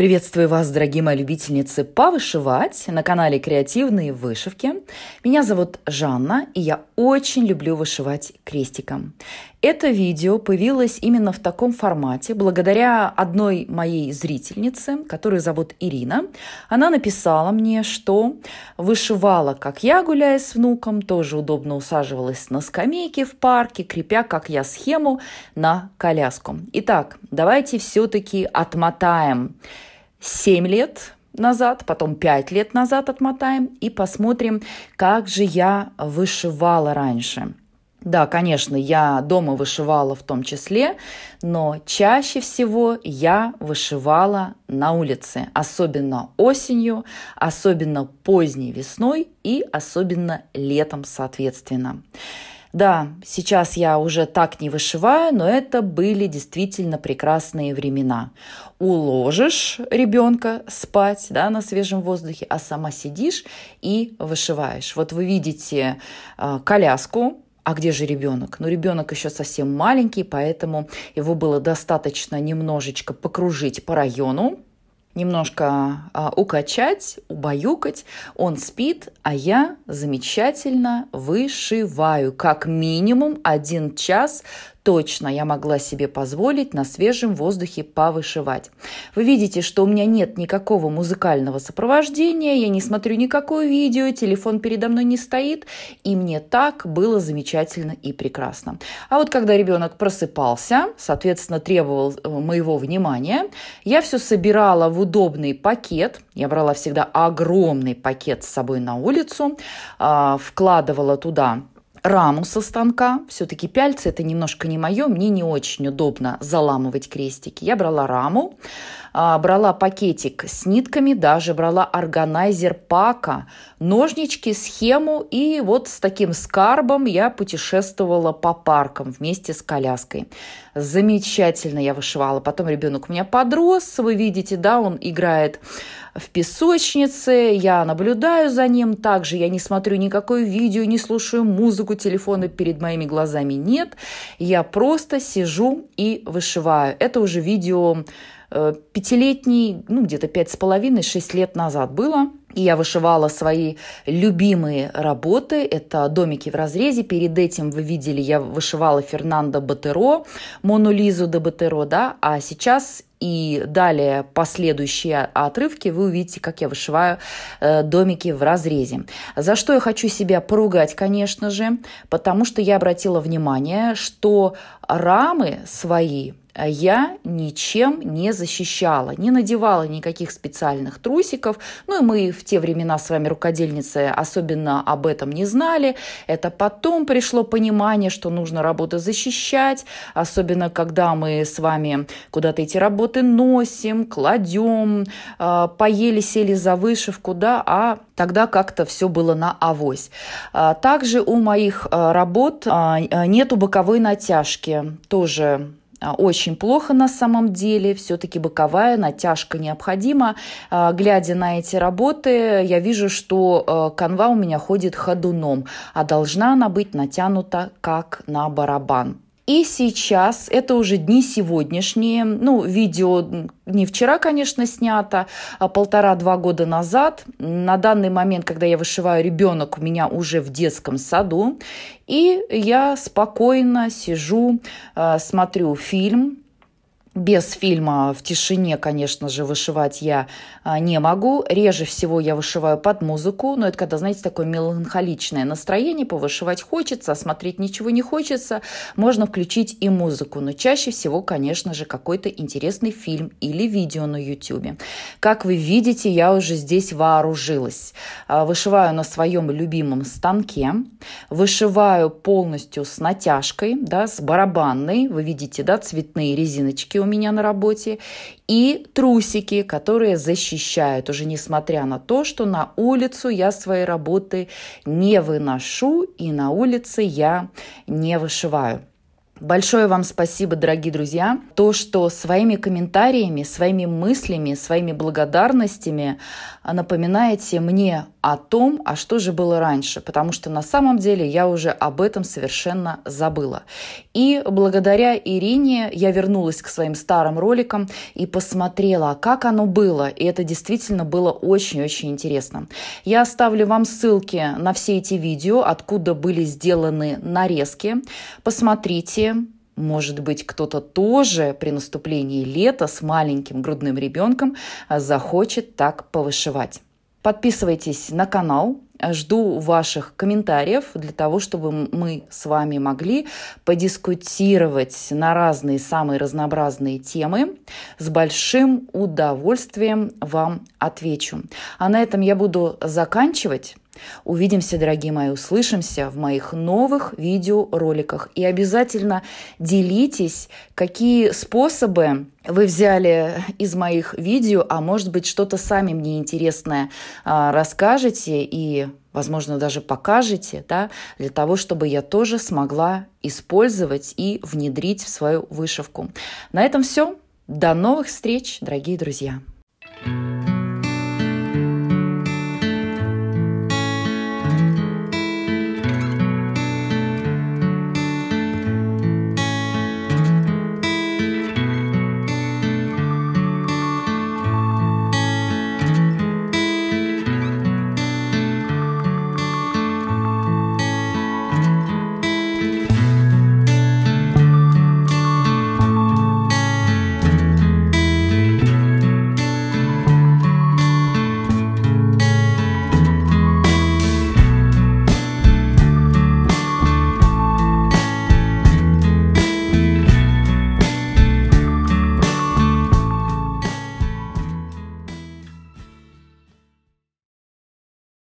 Приветствую вас, дорогие мои любительницы повышивать на канале «Креативные вышивки». Меня зовут Жанна, и я очень люблю вышивать крестиком. Это видео появилось именно в таком формате благодаря одной моей зрительнице, которую зовут Ирина. Она написала мне, что вышивала, как я, гуляя с внуком, тоже удобно усаживалась на скамейке в парке, крепя, как я, схему на коляску. Итак, давайте все-таки отмотаем 7 лет назад, потом 5 лет назад отмотаем и посмотрим, как же я вышивала раньше. Да, конечно, я дома вышивала в том числе, но чаще всего я вышивала на улице, особенно осенью, особенно поздней весной и особенно летом, соответственно. Да, сейчас я уже так не вышиваю, но это были действительно прекрасные времена. Уложишь ребенка спать да, на свежем воздухе, а сама сидишь и вышиваешь. Вот вы видите э, коляску, а где же ребенок? Ну, ребенок еще совсем маленький, поэтому его было достаточно немножечко покружить по району, немножко а, укачать, убаюкать. Он спит, а я замечательно вышиваю как минимум один час точно я могла себе позволить на свежем воздухе повышивать. Вы видите, что у меня нет никакого музыкального сопровождения, я не смотрю никакое видео, телефон передо мной не стоит, и мне так было замечательно и прекрасно. А вот когда ребенок просыпался, соответственно, требовал э, моего внимания, я все собирала в удобный пакет, я брала всегда огромный пакет с собой на улицу, а, вкладывала туда раму со станка. Все-таки пяльцы это немножко не мое, мне не очень удобно заламывать крестики. Я брала раму, а, брала пакетик с нитками, даже брала органайзер пака, ножнички, схему. И вот с таким скарбом я путешествовала по паркам вместе с коляской. Замечательно я вышивала. Потом ребенок у меня подрос, вы видите, да, он играет в песочнице, я наблюдаю за ним. Также я не смотрю никакое видео, не слушаю музыку, телефона перед моими глазами нет. Я просто сижу и вышиваю. Это уже видео э, пятилетний, ну где-то пять с половиной, шесть лет назад было. И я вышивала свои любимые работы. Это домики в разрезе. Перед этим, вы видели, я вышивала Фернандо Батеро, Мону Лизу де Батеро, да. А сейчас и далее последующие отрывки вы увидите, как я вышиваю э, домики в разрезе. За что я хочу себя поругать, конечно же, потому что я обратила внимание, что рамы свои а я ничем не защищала, не надевала никаких специальных трусиков. Ну и мы в те времена с вами рукодельницы особенно об этом не знали. Это потом пришло понимание, что нужно работу защищать, особенно когда мы с вами куда-то эти работы носим, кладем, а, поели, сели за вышивку, да, а тогда как-то все было на авось. А, также у моих работ нету боковой натяжки, тоже а, очень плохо на самом деле, все-таки боковая натяжка необходима. А, глядя на эти работы, я вижу, что а, канва у меня ходит ходуном, а должна она быть натянута как на барабан. И сейчас, это уже дни сегодняшние, ну, видео не вчера, конечно, снято, а полтора-два года назад. На данный момент, когда я вышиваю, ребенок у меня уже в детском саду. И я спокойно сижу, а, смотрю фильм, без фильма в тишине, конечно же, вышивать я а, не могу. Реже всего я вышиваю под музыку, но это когда, знаете, такое меланхоличное настроение, повышивать хочется, а смотреть ничего не хочется. Можно включить и музыку, но чаще всего, конечно же, какой-то интересный фильм или видео на YouTube. Как вы видите, я уже здесь вооружилась. А, вышиваю на своем любимом станке, вышиваю полностью с натяжкой, да, с барабанной, вы видите, да, цветные резиночки у меня на работе, и трусики, которые защищают, уже несмотря на то, что на улицу я своей работы не выношу и на улице я не вышиваю. Большое вам спасибо, дорогие друзья, то, что своими комментариями, своими мыслями, своими благодарностями а, напоминаете мне о том, а что же было раньше, потому что на самом деле я уже об этом совершенно забыла. И благодаря Ирине я вернулась к своим старым роликам и посмотрела, как оно было, и это действительно было очень-очень интересно. Я оставлю вам ссылки на все эти видео, откуда были сделаны нарезки. Посмотрите, может быть, кто-то тоже при наступлении лета с маленьким грудным ребенком а, захочет так повышивать. Подписывайтесь на канал, Э, жду ваших комментариев для того, чтобы мы с вами могли подискутировать на разные самые разнообразные темы. С большим удовольствием вам отвечу. А на этом я буду заканчивать. Увидимся, дорогие мои, услышимся в моих новых видеороликах. И обязательно делитесь, какие способы вы взяли из моих видео, а может быть что-то сами мне интересное а, расскажете и возможно, даже покажете, да, для того, чтобы я тоже смогла использовать и внедрить в свою вышивку. На этом все. До новых встреч, дорогие друзья!